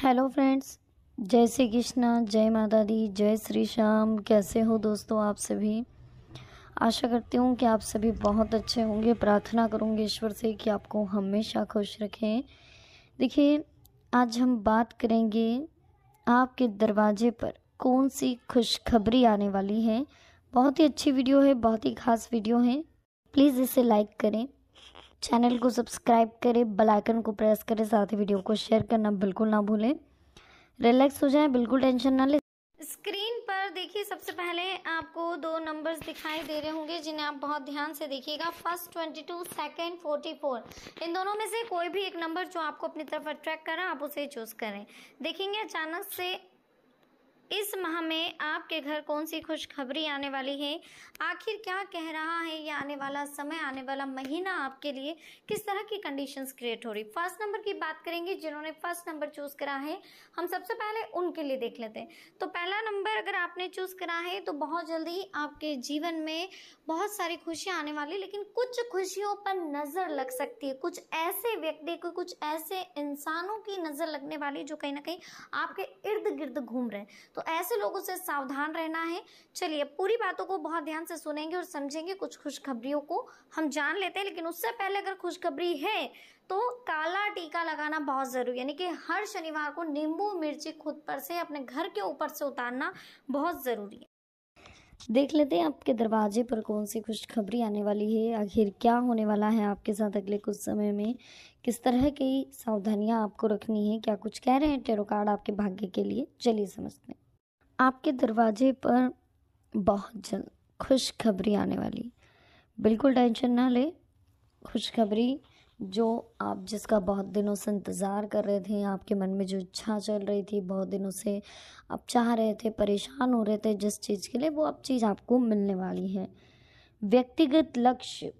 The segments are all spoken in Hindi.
हेलो फ्रेंड्स जय श्री कृष्णा जय माता दी जय श्री श्याम कैसे हो दोस्तों आप सभी आशा करती हूँ कि आप सभी बहुत अच्छे होंगे प्रार्थना करूँगी ईश्वर से कि आपको हमेशा खुश रखें देखिए आज हम बात करेंगे आपके दरवाजे पर कौन सी खुशखबरी आने वाली है बहुत ही अच्छी वीडियो है बहुत ही खास वीडियो है प्लीज़ इसे लाइक करें चैनल को सब्सक्राइब करें बेल आइकन को प्रेस करें साथ ही वीडियो को शेयर करना बिल्कुल ना भूलें रिलैक्स हो जाएं बिल्कुल टेंशन ना लें स्क्रीन पर देखिए सबसे पहले आपको दो नंबर्स दिखाई दे रहे होंगे जिन्हें आप बहुत ध्यान से देखिएगा first twenty two second forty four इन दोनों में से कोई भी एक नंबर जो आपको अपनी तरफ अट्रैक्ट करा आप उसे चूज करें देखेंगे अचानक से इस माह में आपके घर कौन सी खुशखबरी आने वाली है आखिर क्या कह रहा है ये आने वाला समय आने वाला महीना आपके लिए किस तरह की कंडीशंस क्रिएट हो रही फर्स्ट नंबर की बात करेंगे जिन्होंने फर्स्ट नंबर चूज करा है हम सबसे पहले उनके लिए देख लेते हैं तो पहला नंबर अगर आपने चूज करा है तो बहुत जल्दी आपके जीवन में बहुत सारी खुशियाँ आने वाली लेकिन कुछ खुशियों पर नजर लग सकती है कुछ ऐसे व्यक्ति को कुछ ऐसे इंसानों की नजर लगने वाली जो कहीं ना कहीं आपके इर्द गिर्द घूम रहे हैं तो ऐसे लोगों से सावधान रहना है चलिए पूरी बातों को बहुत ध्यान से सुनेंगे और समझेंगे कुछ खुशखबरियों को हम जान लेते हैं लेकिन उससे पहले अगर खुशखबरी है तो काला टीका लगाना बहुत ज़रूरी यानी कि हर शनिवार को नींबू मिर्ची खुद पर से अपने घर के ऊपर से उतारना बहुत ज़रूरी है देख लेते हैं आपके दरवाजे पर कौन सी खुशखबरी आने वाली है आखिर क्या होने वाला है आपके साथ अगले कुछ समय में किस तरह की सावधानियां आपको रखनी है क्या कुछ कह रहे हैं टेरोकार्ड आपके भाग्य के लिए चलिए समझते हैं आपके दरवाजे पर बहुत जल्द खुशखबरी आने वाली बिल्कुल टेंशन ना ले खुशखबरी जो आप जिसका बहुत दिनों से इंतज़ार कर रहे थे आपके मन में जो इच्छा चल रही थी बहुत दिनों से आप चाह रहे थे परेशान हो रहे थे जिस चीज़ के लिए वो अब चीज़ आपको मिलने वाली है व्यक्तिगत लक्ष्य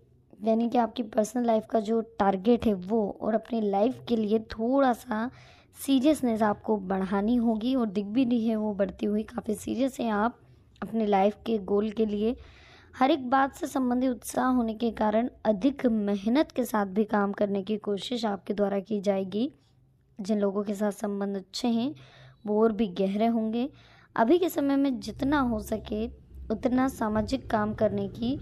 यानी कि आपकी पर्सनल लाइफ का जो टारगेट है वो और अपनी लाइफ के लिए थोड़ा सा सीरियसनेस आपको बढ़ानी होगी और दिख भी रही है वो बढ़ती हुई काफ़ी सीरियस हैं आप अपने लाइफ के गोल के लिए हर एक बात से संबंधित उत्साह होने के कारण अधिक मेहनत के साथ भी काम करने की कोशिश आपके द्वारा की जाएगी जिन लोगों के साथ संबंध अच्छे हैं वो और भी गहरे होंगे अभी के समय में जितना हो सके उतना सामाजिक काम करने की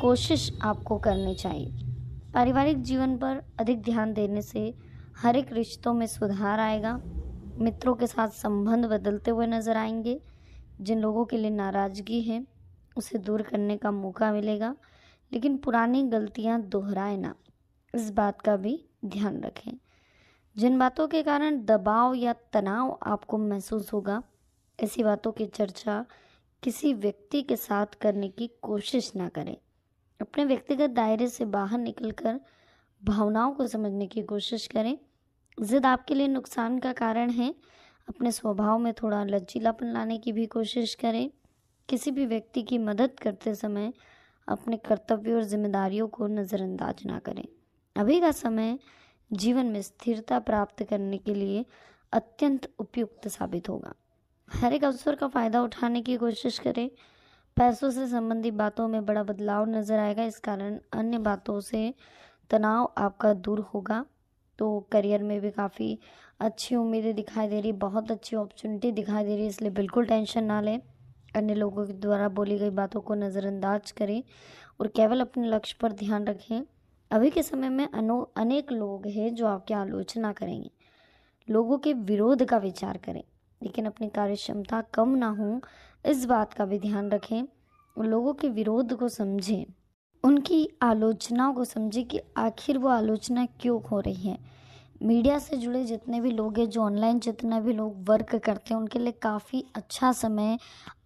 कोशिश आपको करनी चाहिए पारिवारिक जीवन पर अधिक ध्यान देने से हर एक रिश्तों में सुधार आएगा मित्रों के साथ संबंध बदलते हुए नजर आएंगे जिन लोगों के लिए नाराजगी है उसे दूर करने का मौका मिलेगा लेकिन पुरानी गलतियां दोहराए ना इस बात का भी ध्यान रखें जिन बातों के कारण दबाव या तनाव आपको महसूस होगा ऐसी बातों की चर्चा किसी व्यक्ति के साथ करने की कोशिश ना करें अपने व्यक्तिगत दायरे से बाहर निकलकर भावनाओं को समझने की कोशिश करें ज़िद आपके लिए नुकसान का कारण है अपने स्वभाव में थोड़ा लचीलापन लाने की भी कोशिश करें किसी भी व्यक्ति की मदद करते समय अपने कर्तव्य और जिम्मेदारियों को नज़रअंदाज ना करें अभी का समय जीवन में स्थिरता प्राप्त करने के लिए अत्यंत उपयुक्त साबित होगा हर एक अवसर का फ़ायदा उठाने की कोशिश करें पैसों से संबंधित बातों में बड़ा बदलाव नज़र आएगा इस कारण अन्य बातों से तनाव आपका दूर होगा तो करियर में भी काफ़ी अच्छी उम्मीदें दिखाई दे रही बहुत अच्छी अपॉर्चुनिटी दिखाई दे रही है इसलिए बिल्कुल टेंशन ना लें अन्य लोगों के द्वारा बोली गई बातों को नज़रअंदाज करें और केवल अपने लक्ष्य पर ध्यान रखें अभी के समय में अनो अनेक लोग हैं जो आपकी आलोचना करेंगे लोगों के विरोध का विचार करें लेकिन अपनी कार्य क्षमता कम ना हो इस बात का भी ध्यान रखें और लोगों के विरोध को समझें उनकी आलोचनाओं को समझे कि आखिर वो आलोचना क्यों हो रही है मीडिया से जुड़े जितने भी लोग हैं जो ऑनलाइन जितने भी लोग वर्क करते हैं उनके लिए काफ़ी अच्छा समय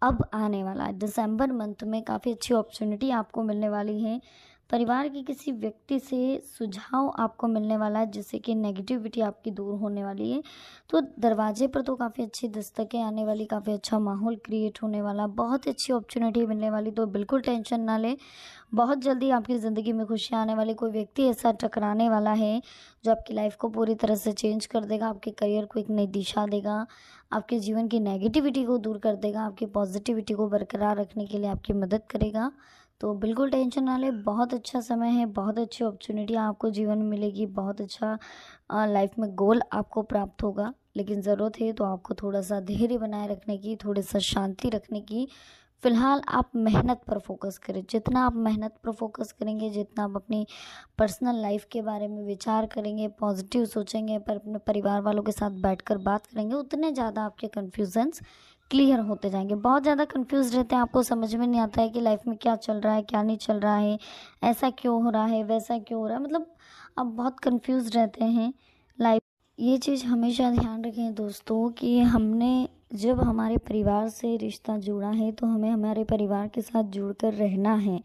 अब आने वाला है दिसंबर मंथ में काफ़ी अच्छी अपॉर्चुनिटी आपको मिलने वाली है परिवार के किसी व्यक्ति से सुझाव आपको मिलने वाला है जिससे कि नेगेटिविटी आपकी दूर होने वाली है तो दरवाजे पर तो काफ़ी अच्छी दस्तकें आने वाली काफ़ी अच्छा माहौल क्रिएट होने वाला बहुत अच्छी अपॉर्चुनिटी मिलने वाली तो बिल्कुल टेंशन ना ले बहुत जल्दी आपकी ज़िंदगी में खुशियाँ आने वाली कोई व्यक्ति ऐसा टकराने वाला है जो आपकी लाइफ को पूरी तरह से चेंज कर देगा आपके करियर को एक नई दिशा देगा आपके जीवन की नेगेटिविटी को दूर कर देगा आपकी पॉजिटिविटी को बरकरार रखने के लिए आपकी मदद करेगा तो बिल्कुल टेंशन ना ले बहुत अच्छा समय है बहुत अच्छी अपॉर्चुनिटी आपको जीवन में मिलेगी बहुत अच्छा लाइफ में गोल आपको प्राप्त होगा लेकिन ज़रूरत है तो आपको थोड़ा सा धैर्य बनाए रखने की थोड़ी सा शांति रखने की फ़िलहाल आप मेहनत पर फोकस करें जितना आप मेहनत पर फोकस करेंगे जितना आप अपनी पर्सनल लाइफ के बारे में विचार करेंगे पॉजिटिव सोचेंगे पर अपने परिवार वालों के साथ बैठकर बात करेंगे उतने ज़्यादा आपके कन्फ्यूजन्स क्लियर होते जाएंगे बहुत ज़्यादा कंफ्यूज रहते हैं आपको समझ में नहीं आता है कि लाइफ में क्या चल रहा है क्या नहीं चल रहा है ऐसा क्यों हो रहा है वैसा क्यों हो रहा है मतलब आप बहुत कंफ्यूज रहते हैं लाइफ ये चीज़ हमेशा ध्यान रखें दोस्तों कि हमने जब हमारे परिवार से रिश्ता जुड़ा है तो हमें हमारे परिवार के साथ जुड़कर रहना है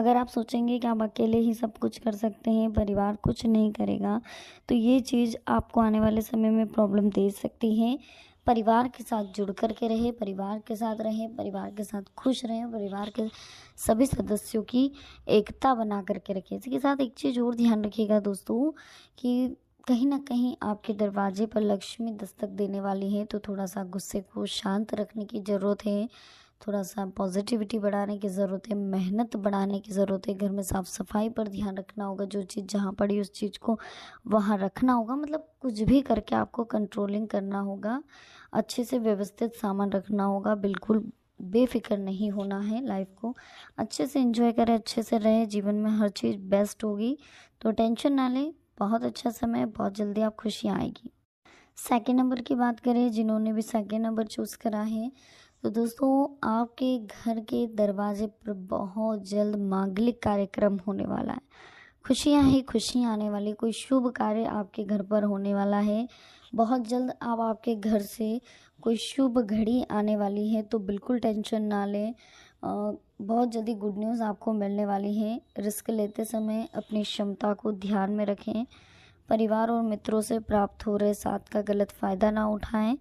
अगर आप सोचेंगे कि आप अकेले ही सब कुछ कर सकते हैं परिवार कुछ नहीं करेगा तो ये चीज़ आपको आने वाले समय में प्रॉब्लम दे सकती है परिवार के साथ जुड़ कर के रहें परिवार के साथ रहें परिवार के साथ खुश रहें परिवार के सभी सदस्यों की एकता बना करके रखें इसके साथ एक चीज़ और ध्यान रखिएगा दोस्तों कि कहीं ना कहीं आपके दरवाजे पर लक्ष्मी दस्तक देने वाली है तो थोड़ा सा गुस्से को शांत रखने की ज़रूरत है थोड़ा सा पॉजिटिविटी बढ़ाने की ज़रूरत है मेहनत बढ़ाने की ज़रूरत है घर में साफ़ सफाई पर ध्यान रखना होगा जो चीज़ जहाँ पड़ी उस चीज़ को वहाँ रखना होगा मतलब कुछ भी करके आपको कंट्रोलिंग करना होगा अच्छे से व्यवस्थित सामान रखना होगा बिल्कुल बेफिक्र नहीं होना है लाइफ को अच्छे से इंजॉय करें अच्छे से रहे जीवन में हर चीज़ बेस्ट होगी तो टेंशन ना लें बहुत अच्छा समय है बहुत जल्दी आप खुशियाँ आएगी सेकेंड नंबर की बात करें जिन्होंने भी सेकेंड नंबर चूज़ करा है तो दोस्तों आपके घर के दरवाजे पर बहुत जल्द मांगलिक कार्यक्रम होने वाला है खुशियाँ ही खुशियां आने वाली कोई शुभ कार्य आपके घर पर होने वाला है बहुत जल्द आप आपके घर से कोई शुभ घड़ी आने वाली है तो बिल्कुल टेंशन ना लें बहुत जल्दी गुड न्यूज़ आपको मिलने वाली है रिस्क लेते समय अपनी क्षमता को ध्यान में रखें परिवार और मित्रों से प्राप्त हो रहे साथ का गलत फ़ायदा ना उठाएं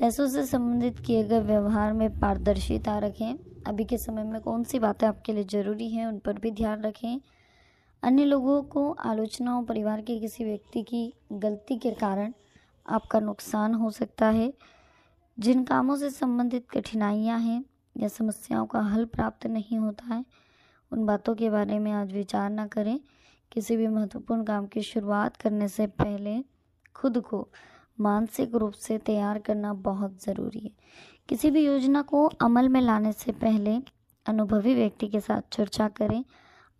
पैसों से संबंधित किए गए व्यवहार में पारदर्शिता रखें अभी के समय में कौन सी बातें आपके लिए ज़रूरी हैं उन पर भी ध्यान रखें अन्य लोगों को आलोचनाओं परिवार के किसी व्यक्ति की गलती के कारण आपका नुकसान हो सकता है जिन कामों से संबंधित कठिनाइयां हैं या समस्याओं का हल प्राप्त नहीं होता है उन बातों के बारे में आज विचार ना करें किसी भी महत्वपूर्ण काम की शुरुआत करने से पहले खुद को मानसिक रूप से तैयार करना बहुत ज़रूरी है किसी भी योजना को अमल में लाने से पहले अनुभवी व्यक्ति के साथ चर्चा करें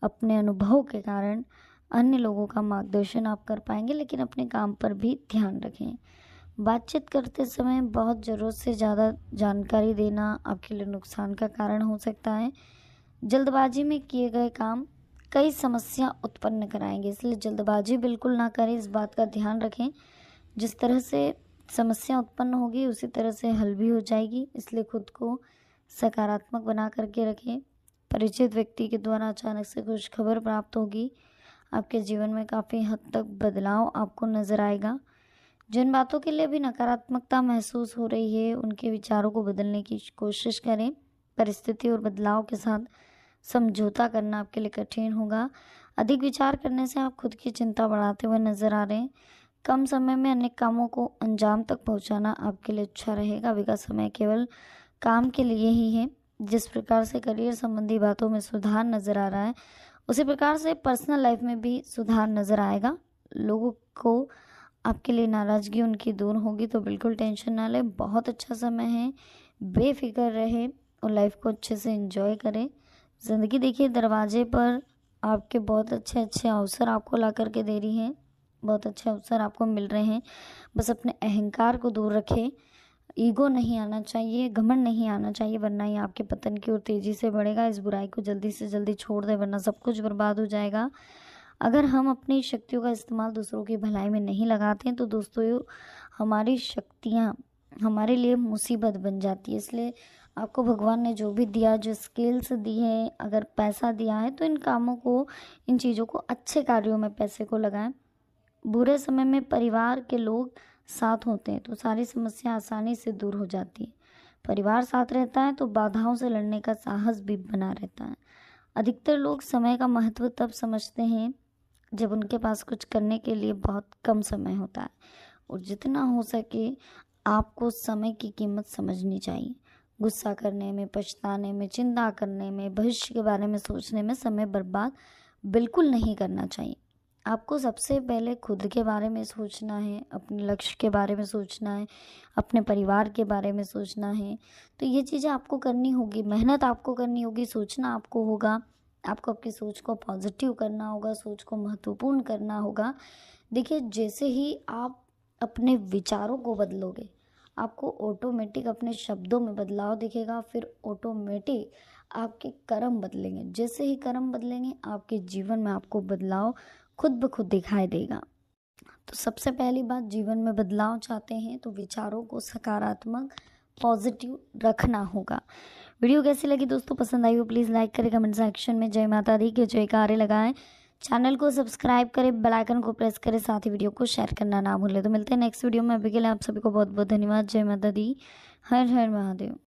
अपने अनुभव के कारण अन्य लोगों का मार्गदर्शन आप कर पाएंगे लेकिन अपने काम पर भी ध्यान रखें बातचीत करते समय बहुत ज़रूरत से ज़्यादा जानकारी देना आपके लिए नुकसान का कारण हो सकता है जल्दबाजी में किए गए काम कई समस्या उत्पन्न कराएंगे इसलिए जल्दबाजी बिल्कुल ना करें इस बात का ध्यान रखें जिस तरह से समस्या उत्पन्न होगी उसी तरह से हल भी हो जाएगी इसलिए खुद को सकारात्मक बना करके रखें परिचित व्यक्ति के द्वारा अचानक से कुछ खबर प्राप्त होगी आपके जीवन में काफ़ी हद तक बदलाव आपको नज़र आएगा जिन बातों के लिए भी नकारात्मकता महसूस हो रही है उनके विचारों को बदलने की कोशिश करें परिस्थिति और बदलाव के साथ समझौता करना आपके लिए कठिन होगा अधिक विचार करने से आप खुद की चिंता बढ़ाते हुए नज़र आ रहे हैं कम समय में अनेक कामों को अंजाम तक पहुंचाना आपके लिए अच्छा रहेगा अभी का समय केवल काम के लिए ही है जिस प्रकार से करियर संबंधी बातों में सुधार नज़र आ रहा है उसी प्रकार से पर्सनल लाइफ में भी सुधार नज़र आएगा लोगों को आपके लिए नाराज़गी उनकी दूर होगी तो बिल्कुल टेंशन ना लें बहुत अच्छा समय है बेफिक्र रहे और लाइफ को अच्छे से इंजॉय करें ज़िंदगी देखिए दरवाजे पर आपके बहुत अच्छे अच्छे अवसर आपको ला करके दे रही है बहुत अच्छे अवसर आपको मिल रहे हैं बस अपने अहंकार को दूर रखें ईगो नहीं आना चाहिए घमंड नहीं आना चाहिए वरना ये आपके पतन की ओर तेज़ी से बढ़ेगा इस बुराई को जल्दी से जल्दी छोड़ दें वरना सब कुछ बर्बाद हो जाएगा अगर हम अपनी शक्तियों का इस्तेमाल दूसरों की भलाई में नहीं लगाते हैं तो दोस्तों हमारी शक्तियाँ हमारे लिए मुसीबत बन जाती है इसलिए आपको भगवान ने जो भी दिया जो स्किल्स दी है अगर पैसा दिया है तो इन कामों को इन चीज़ों को अच्छे कार्यों में पैसे को लगाएं बुरे समय में परिवार के लोग साथ होते हैं तो सारी समस्या आसानी से दूर हो जाती है परिवार साथ रहता है तो बाधाओं से लड़ने का साहस भी बना रहता है अधिकतर लोग समय का महत्व तब समझते हैं जब उनके पास कुछ करने के लिए बहुत कम समय होता है और जितना हो सके आपको समय की कीमत समझनी चाहिए गुस्सा करने में पछताने में चिंता करने में भविष्य के बारे में सोचने में समय बर्बाद बिल्कुल नहीं करना चाहिए आपको सबसे पहले खुद के बारे में सोचना है अपने लक्ष्य के बारे में सोचना है अपने परिवार के बारे में सोचना है तो ये चीज़ें आपको करनी होगी मेहनत आपको करनी होगी सोचना आपको होगा आपको आपकी सोच को पॉजिटिव करना होगा सोच को महत्वपूर्ण करना होगा देखिए जैसे ही आप अपने विचारों को बदलोगे आपको ऑटोमेटिक अपने शब्दों में बदलाव दिखेगा फिर ऑटोमेटिक आपके कर्म बदलेंगे जैसे ही कर्म बदलेंगे आपके जीवन में आपको बदलाव खुद ब खुद दिखाई देगा तो सबसे पहली बात जीवन में बदलाव चाहते हैं तो विचारों को सकारात्मक पॉजिटिव रखना होगा वीडियो कैसी लगी दोस्तों पसंद आई हो प्लीज़ लाइक करें कमेंट सेक्शन में जय माता दी के जयकारे लगाएं चैनल को सब्सक्राइब करें बेल आइकन को प्रेस करें साथ ही वीडियो को शेयर करना ना भूलें तो मिलते हैं नेक्स्ट वीडियो में अभी के लिए आप सभी को बहुत बहुत धन्यवाद जय माता दी हर हर महादेव